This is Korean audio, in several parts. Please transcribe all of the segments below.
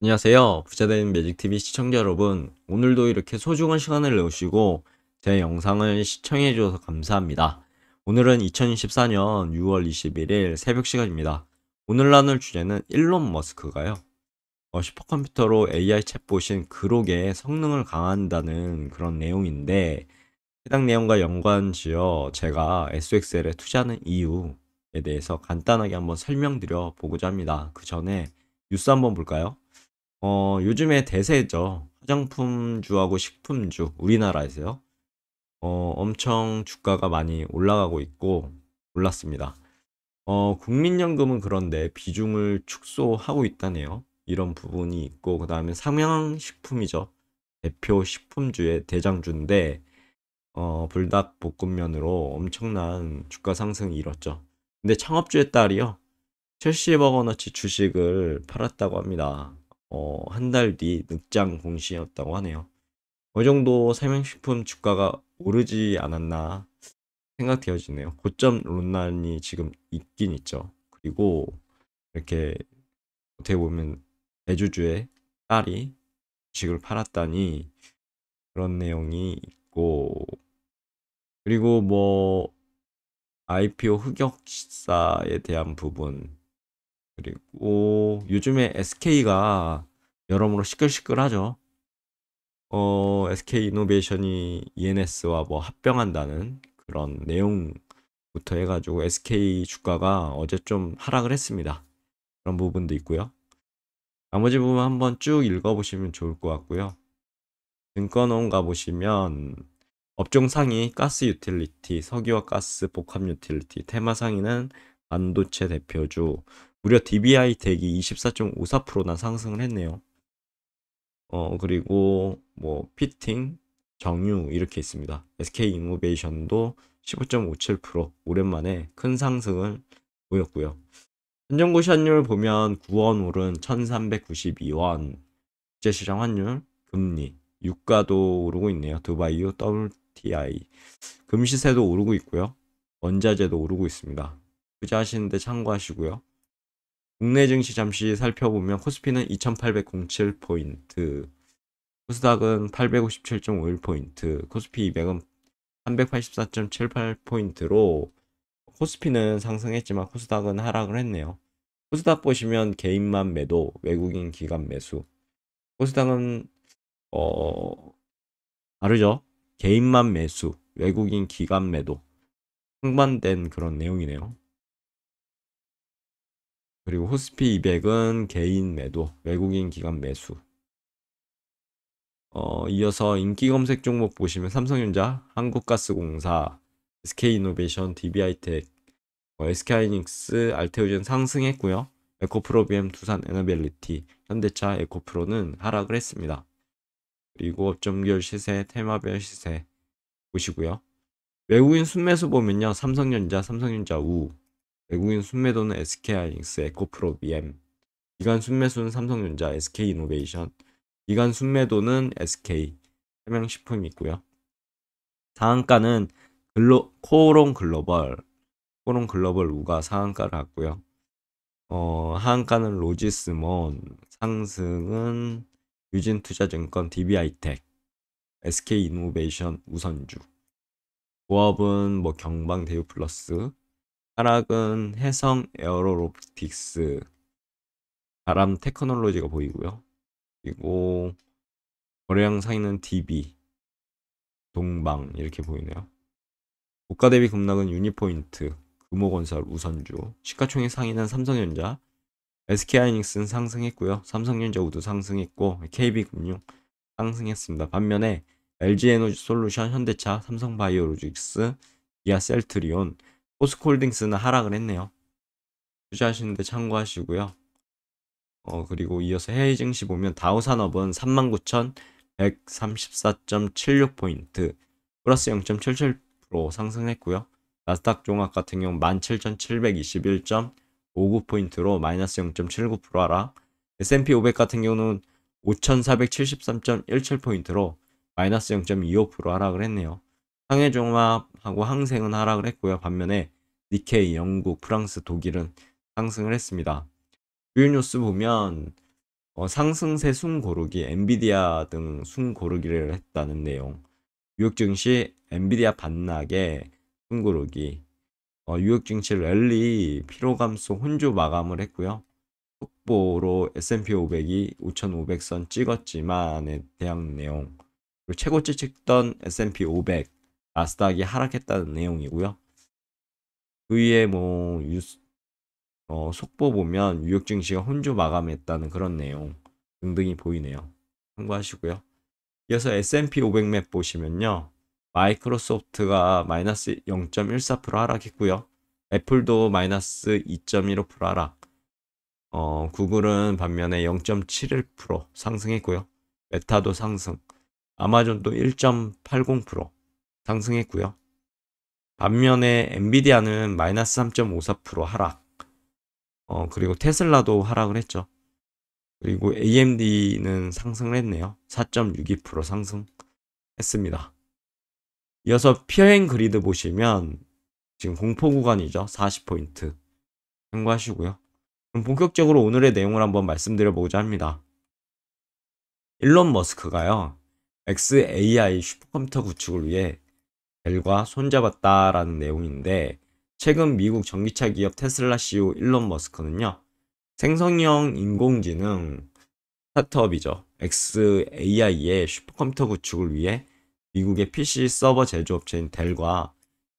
안녕하세요 부자된 매직TV 시청자 여러분 오늘도 이렇게 소중한 시간을 내시고 오제 영상을 시청해 주셔서 감사합니다 오늘은 2024년 6월 21일 새벽 시간입니다 오늘 나눌 주제는 일론 머스크가요 어, 슈퍼컴퓨터로 AI 챗봇인 그록의 성능을 강화한다는 그런 내용인데 해당 내용과 연관지어 제가 SXL에 투자하는 이유에 대해서 간단하게 한번 설명드려 보고자 합니다 그 전에 뉴스 한번 볼까요? 어, 요즘에 대세죠. 화장품주하고 식품주, 우리나라에서요. 어, 엄청 주가가 많이 올라가고 있고, 올랐습니다. 어, 국민연금은 그런데 비중을 축소하고 있다네요. 이런 부분이 있고, 그 다음에 상향식품이죠 대표 식품주의 대장주인데, 어, 불닭볶음면으로 엄청난 주가 상승이 일었죠. 근데 창업주의 딸이요. 첼시버거어치 주식을 팔았다고 합니다. 어, 한 달 뒤 늑장 공시였다고 하네요. 어느 정도 삼양식품 주가가 오르지 않았나 생각되어지네요. 고점 론란이 지금 있긴 있죠. 그리고 이렇게 어떻게 보면 대주주의 딸이 주식을 팔았다니 그런 내용이 있고 그리고 뭐 IPO 흑역사에 대한 부분 그리고 요즘에 SK가 여러모로 시끌시끌하죠. 어, SK 이노베이션이 ENS와 뭐 합병한다는 그런 내용부터 해가지고 SK 주가가 어제 좀 하락을 했습니다. 그런 부분도 있고요. 나머지 부분 한번 쭉 읽어보시면 좋을 것 같고요. 증권원 가보시면 업종 상위 가스 유틸리티, 석유와 가스 복합 유틸리티, 테마 상위는 반도체 대표주, 무려 DBI 덱이 24.54%나 상승을 했네요. 어, 그리고 뭐 피팅, 정유 이렇게 있습니다. SK 이노베이션도 15.57% 오랜만에 큰 상승을 보였고요. 한정고시 환율 보면 9원 오른 1392원 국제시장 환율, 금리, 유가도 오르고 있네요. 두바이유 WTI 금시세도 오르고 있고요. 원자재도 오르고 있습니다. 투자하시는데 참고하시고요. 국내 증시 잠시 살펴보면 코스피는 2807포인트, 코스닥은 857.51포인트, 코스피 200은 384.78포인트로 코스피는 상승했지만 코스닥은 하락을 했네요. 코스닥 보시면 개인만 매도, 외국인 기관 매수. 코스닥은 어 다르죠? 개인만 매수, 외국인 기관 매도. 상반된 그런 내용이네요. 그리고 호스피 200은 개인 매도, 외국인 기관 매수. 어, 이어서 인기 검색 종목 보시면 삼성전자, 한국가스공사, SK이노베이션, DBI텍, 어, SK하이닉스, 알테오젠 상승했고요. 에코프로비엠, 두산 에너빌리티, 현대차, 에코프로는 하락을 했습니다. 그리고 업종별 시세, 테마별 시세 보시고요. 외국인 순매수 보면요. 삼성전자, 삼성전자 우, 외국인 순매도는 SK하이닉스, 에코프로, BM. 기간 순매수는 삼성전자, SK이노베이션. 기간 순매도는 SK, 해명식품이고요. 있 상한가는 글로, 코오롱 글로벌, 코오롱 글로벌 우가 상한가를 갖고요. 어, 하한가는 로지스몬, 상승은 유진투자증권 DBI텍, SK이노베이션 우선주. 조합은뭐 경방대유 플러스, 하락은 해성 에어로롭틱스 바람 테크놀로지가 보이고요. 그리고 거래 양상에는 DB, 동방 이렇게 보이네요. 국가 대비 급락은 유니포인트, 금호건설 우선주, 시가총액 상위는 삼성전자, SK하이닉스는 상승했고요. 삼성전자 우도 상승했고 KB금융 상승했습니다. 반면에 LG에너지솔루션, 현대차, 삼성바이오로직스, 기아셀트리온, 포스콜딩스는 하락을 했네요. 투자하시는데 참고하시고요. 어, 그리고 이어서 해외 증시 보면 다우 산업은 39,134.76포인트 플러스 0.77% 상승했고요. 나스닥 종합 같은 경우 17,721.59포인트로 마이너스 0.79% 하락 S&P 500 같은 경우는 5,473.17포인트로 마이너스 0.25% 하락을 했네요. 상해종합하고 항생은 하락을 했고요. 반면에 니케이, 영국, 프랑스, 독일은 상승을 했습니다. 주요 뉴스 보면 어, 상승세 순고르기, 엔비디아 등 순고르기를 했다는 내용. 뉴욕 증시 엔비디아 반락에 순고르기. 어, 뉴욕 증시 랠리 피로감 속 혼조 마감을 했고요. 속보로 S&P 500이 5,500선 찍었지만에 대한 내용. 그리고 최고치 찍던 S&P 500 나스닥이 하락했다는 내용이고요. 그 위에 뭐 유스, 어, 속보 보면 뉴욕 증시가 혼조 마감했다는 그런 내용 등등이 보이네요. 참고하시고요. 이어서 S&P 500 맵 보시면요. 마이크로소프트가 마이너스 0.14% 하락했고요. 애플도 마이너스 2.15% 하락. 어, 구글은 반면에 0.71% 상승했고요. 메타도 상승. 아마존도 1.80%. 상승했고요. 반면에 엔비디아는 마이너스 3.54% 하락 어, 그리고 테슬라도 하락을 했죠. 그리고 AMD는 상승을 했네요. 4.62% 상승했습니다. 이어서 피어행 그리드 보시면 지금 공포 구간이죠. 40포인트 참고하시고요. 그럼 본격적으로 오늘의 내용을 한번 말씀드려보고자 합니다. 일론 머스크가요. XAI 슈퍼컴퓨터 구축을 위해 벨과 손잡았다라는 내용인데 최근 미국 전기차 기업 테슬라 CEO 일론 머스크는요. 생성형 인공지능 스타트업이죠. XAI의 슈퍼컴퓨터 구축을 위해 미국의 PC 서버 제조업체인 델과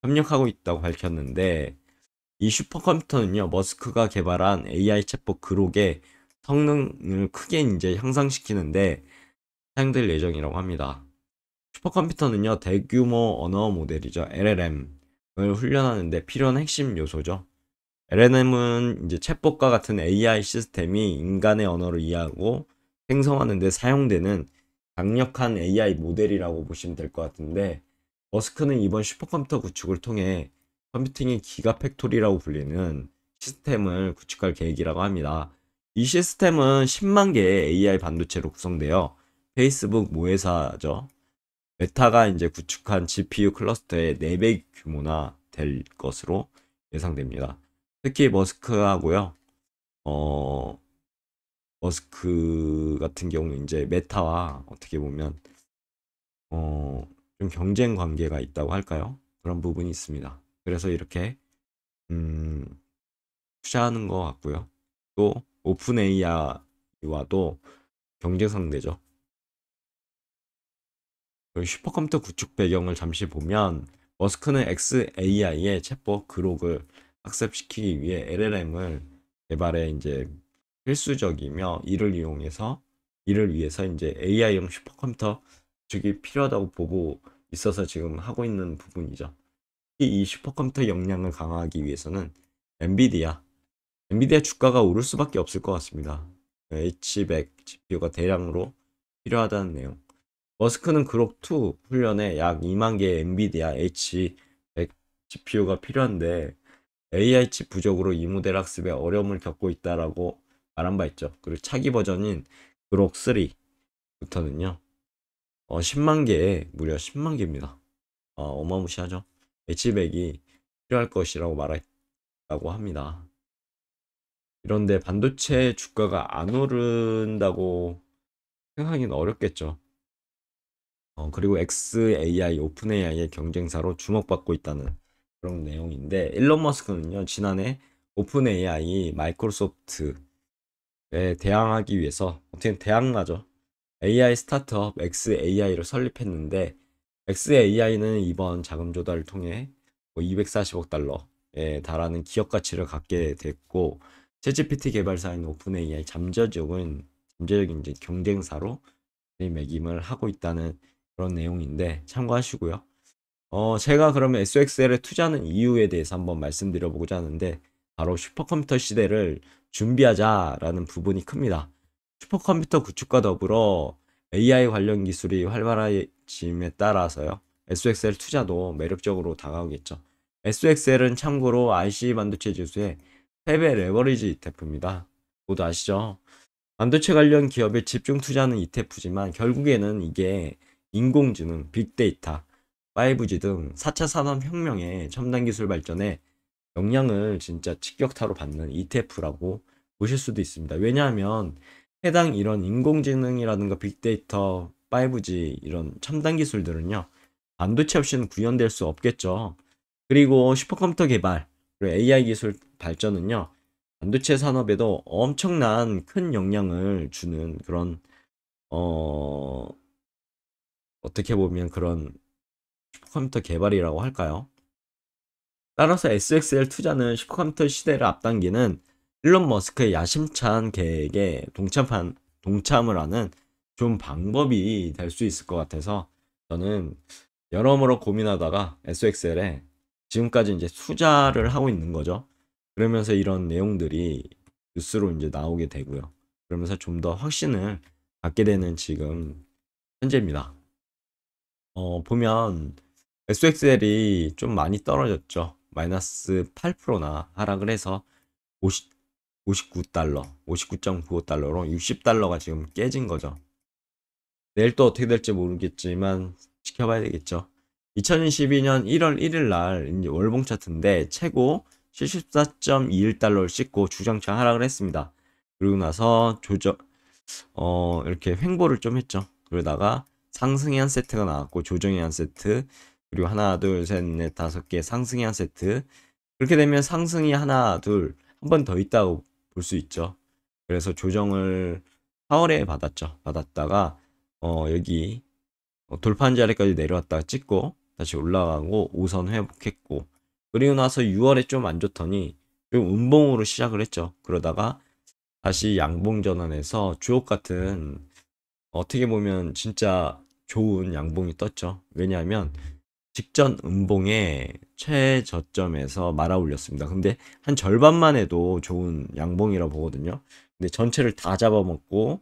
협력하고 있다고 밝혔는데 이 슈퍼컴퓨터는요. 머스크가 개발한 AI 챗봇 그록의 성능을 크게 이제 향상시키는데 사용될 예정이라고 합니다. 슈퍼컴퓨터는요, 대규모 언어 모델이죠. LLM을 훈련하는데 필요한 핵심 요소죠. LLM은 이제 챗봇과 같은 AI 시스템이 인간의 언어를 이해하고 생성하는데 사용되는 강력한 AI 모델이라고 보시면 될 것 같은데, 머스크는 이번 슈퍼컴퓨터 구축을 통해 컴퓨팅의 기가팩토리라고 불리는 시스템을 구축할 계획이라고 합니다. 이 시스템은 10만 개의 AI 반도체로 구성되어 페이스북 모회사죠. 메타가 이제 구축한 GPU 클러스터의 4배 규모나 될 것으로 예상됩니다. 특히 머스크하고요. 어, 머스크 같은 경우 이제 메타와 어떻게 보면 어, 좀 경쟁 관계가 있다고 할까요? 그런 부분이 있습니다. 그래서 이렇게 음, 투자하는 것 같고요. 또 오픈 AI와도 경쟁 상대죠. 그 슈퍼컴퓨터 구축 배경을 잠시 보면 머스크는 XAI의 챗봇 그록을 학습시키기 위해 LLM을 개발에 이제 필수적이며 이를 이용해서 이를 위해서 이제 AI용 슈퍼컴퓨터 구축이 필요하다고 보고 있어서 지금 하고 있는 부분이죠. 특히 이 슈퍼컴퓨터 역량을 강화하기 위해서는 엔비디아 엔비디아 주가가 오를 수밖에 없을 것 같습니다. H100 GPU가 대량으로 필요하다는 내용. 머스크는 그룹2 훈련에 약 2만 개의 엔비디아 H100 g p u 가 필요한데 AI칩 부족으로 이 모델 학습에 어려움을 겪고 있다라고 말한 바 있죠. 그리고 차기 버전인 그록3부터는요. 어, 10만 개에 무려 10만 개입니다. 어, 마무시하죠 H100이 필요할 것이라고 말했다고 합니다. 그런데 반도체 주가가 안 오른다고 생각하기는 어렵겠죠. 어, 그리고 XAI, 오픈AI의 경쟁사로 주목받고 있다는 그런 내용인데 일론 머스크는요 지난해 오픈AI 마이크로소프트에 대항하기 위해서 어떻게 대항마죠 AI 스타트업 XAI를 설립했는데 XAI는 이번 자금 조달을 통해 240억 뭐 달러에 달하는 기업 가치를 갖게 됐고 챗GPT 개발사인 오픈AI 잠재적인 잠재적인 이제 경쟁사로 매김을 하고 있다는 그런 내용인데 참고하시고요. 어, 제가 그러면 SXL에 투자하는 이유에 대해서 한번 말씀드려보고자 하는데 바로 슈퍼컴퓨터 시대를 준비하자라는 부분이 큽니다. 슈퍼컴퓨터 구축과 더불어 AI 관련 기술이 활발해짐에 따라서요. SXL 투자도 매력적으로 다가오겠죠. SXL은 참고로 IC 반도체 지수의 3배 레버리지 ETF입니다. 모두 아시죠? 반도체 관련 기업에 집중 투자는 ETF지만 결국에는 이게 인공지능, 빅데이터, 5G 등 4차 산업혁명의 첨단 기술 발전에 영향을 진짜 직격타로 받는 ETF라고 보실 수도 있습니다. 왜냐하면 해당 이런 인공지능이라든가 빅데이터, 5G 이런 첨단 기술들은요. 반도체 없이는 구현될 수 없겠죠. 그리고 슈퍼컴퓨터 개발, 그리고 AI 기술 발전은요. 반도체 산업에도 엄청난 큰 영향을 주는 그런 어 어떻게 보면 그런 슈퍼컴퓨터 개발이라고 할까요? 따라서 SXL 투자는 슈퍼컴퓨터 시대를 앞당기는 일론 머스크의 야심찬 계획에 동참한, 동참을 하는 좋은 방법이 될 수 있을 것 같아서 저는 여러모로 고민하다가 SXL에 지금까지 이제 투자를 하고 있는 거죠. 그러면서 이런 내용들이 뉴스로 이제 나오게 되고요. 그러면서 좀 더 확신을 갖게 되는 지금 현재입니다. 어, 보면 SXL이 좀 많이 떨어졌죠. 마이너스 8%나 하락을 해서 50, 59달러, 59.95달러로 60달러가 지금 깨진 거죠. 내일 또 어떻게 될지 모르겠지만 지켜봐야 되겠죠. 2022년 1월 1일 날 이제 월봉 차트인데 최고 74.21달러를 찍고 주장차 하락을 했습니다. 그리고 나서 조정 어 이렇게 횡보를 좀 했죠. 그러다가 상승의 한 세트가 나왔고 조정의 한 세트 그리고 하나 둘 셋 넷 다섯 개 상승의 한 세트 그렇게 되면 상승이 하나 둘 한 번 더 있다고 볼 수 있죠 그래서 조정을 4월에 받았죠 받았다가 어 여기 어, 돌판 자리까지 내려왔다가 찍고 다시 올라가고 우선 회복했고 그리고 나서 6월에 좀 안 좋더니 좀 음봉으로 시작을 했죠 그러다가 다시 양봉 전환해서 주옥 같은 어떻게 보면 진짜 좋은 양봉이 떴죠. 왜냐하면 직전 음봉의 최저점에서 말아 올렸습니다. 근데 한 절반만 해도 좋은 양봉이라 보거든요. 근데 전체를 다 잡아먹고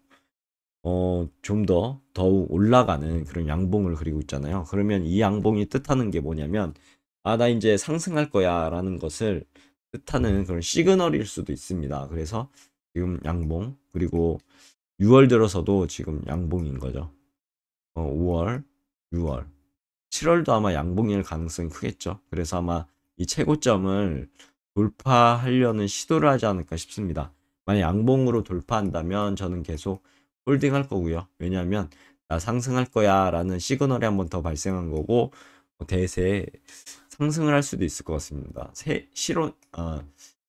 어, 좀 더 더욱 올라가는 그런 양봉을 그리고 있잖아요. 그러면 이 양봉이 뜻하는 게 뭐냐면 아, 나 이제 상승할 거야 라는 것을 뜻하는 그런 시그널일 수도 있습니다. 그래서 지금 양봉 그리고 6월 들어서도 지금 양봉인 거죠. 어, 5월, 6월, 7월도 아마 양봉일 가능성이 크겠죠. 그래서 아마 이 최고점을 돌파하려는 시도를 하지 않을까 싶습니다. 만약 양봉으로 돌파한다면 저는 계속 홀딩할 거고요. 왜냐하면 나 상승할 거야 라는 시그널이 한 번 더 발생한 거고 대세 상승을 할 수도 있을 것 같습니다. 새, 실온, 어,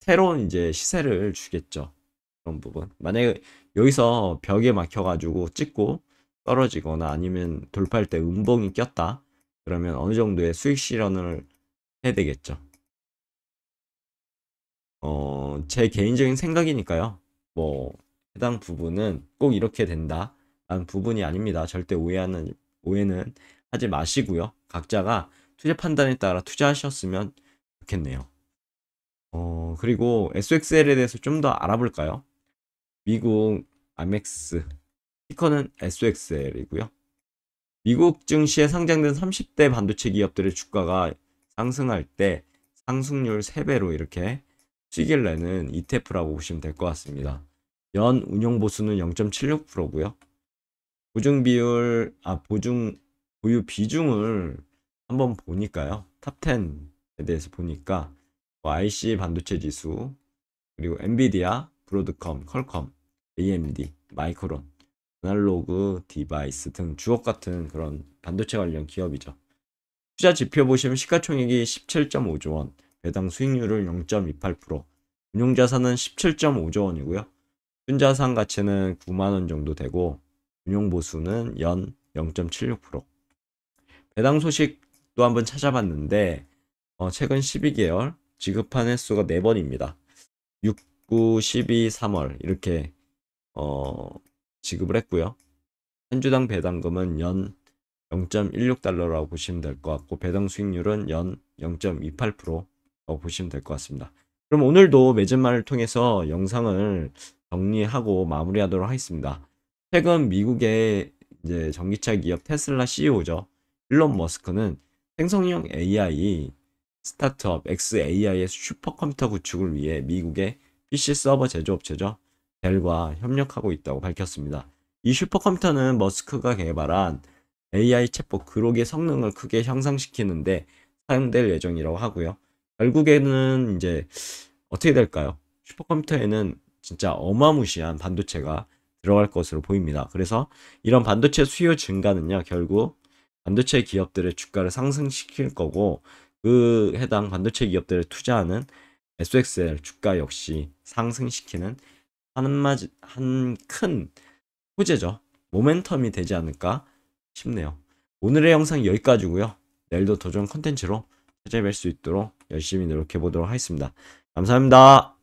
새로운 이제 시세를 주겠죠. 그런 부분. 만약에 여기서 벽에 막혀가지고 찍고 떨어지거나 아니면 돌파할 때 음봉이 꼈다. 그러면 어느 정도의 수익 실현을 해야 되겠죠. 어, 제 개인적인 생각이니까요. 뭐, 해당 부분은 꼭 이렇게 된다. 라는 부분이 아닙니다. 절대 오해하는, 오해는 하지 마시고요. 각자가 투자 판단에 따라 투자하셨으면 좋겠네요. 어, 그리고 SXL에 대해서 좀 더 알아볼까요? 미국 m 멕 x 티커는 s x l 이고요 미국 증시에 상장된 30대 반도체 기업들의 주가가 상승할 때 상승률 3배로 이렇게 수익을 내는 ETF라고 보시면 될 것 같습니다. 연 운용 보수는 0.76%고요. 보증 비율 아 보증 보유 비중을 한번 보니까요. 탑10에 대해서 보니까 뭐 IC 반도체 지수 그리고 엔비디아 브로드컴, 컬컴 AMD, 마이크론, 아날로그 디바이스 등 주옥 같은 그런 반도체 관련 기업이죠. 투자 지표 보시면 시가총액이 17.5조 원, 배당 수익률을 0.28%, 운용자산은 17.5조 원이고요. 순자산 가치는 9만 원 정도 되고 운용보수는 연 0.76%. 배당 소식또 한 번 찾아봤는데 어, 최근 12개월 지급한 횟수가 4번입니다. 9, 12, 3월 이렇게 어, 지급을 했고요. 한 주당 배당금은 연 0.16달러라고 보시면 될 것 같고 배당 수익률은 연 0.28%라고 보시면 될 것 같습니다. 그럼 오늘도 매진말을 통해서 영상을 정리하고 마무리하도록 하겠습니다. 최근 미국의 이제 전기차 기업 테슬라 CEO죠. 일론 머스크는 생성형 AI 스타트업 XAI의 슈퍼컴퓨터 구축을 위해 미국의 PC 서버 제조업체죠. 델과 협력하고 있다고 밝혔습니다. 이 슈퍼컴퓨터는 머스크가 개발한 AI 챗봇 그록의 성능을 크게 향상시키는데 사용될 예정이라고 하고요. 결국에는 이제 어떻게 될까요? 슈퍼컴퓨터에는 진짜 어마무시한 반도체가 들어갈 것으로 보입니다. 그래서 이런 반도체 수요 증가는요, 결국 반도체 기업들의 주가를 상승시킬 거고, 그 해당 반도체 기업들을 투자하는 SXL 주가 역시 상승시키는 한 큰 호재죠. 모멘텀이 되지 않을까 싶네요. 오늘의 영상 여기까지고요. 내일도 도전 컨텐츠로 찾아뵐 수 있도록 열심히 노력해 보도록 하겠습니다. 감사합니다.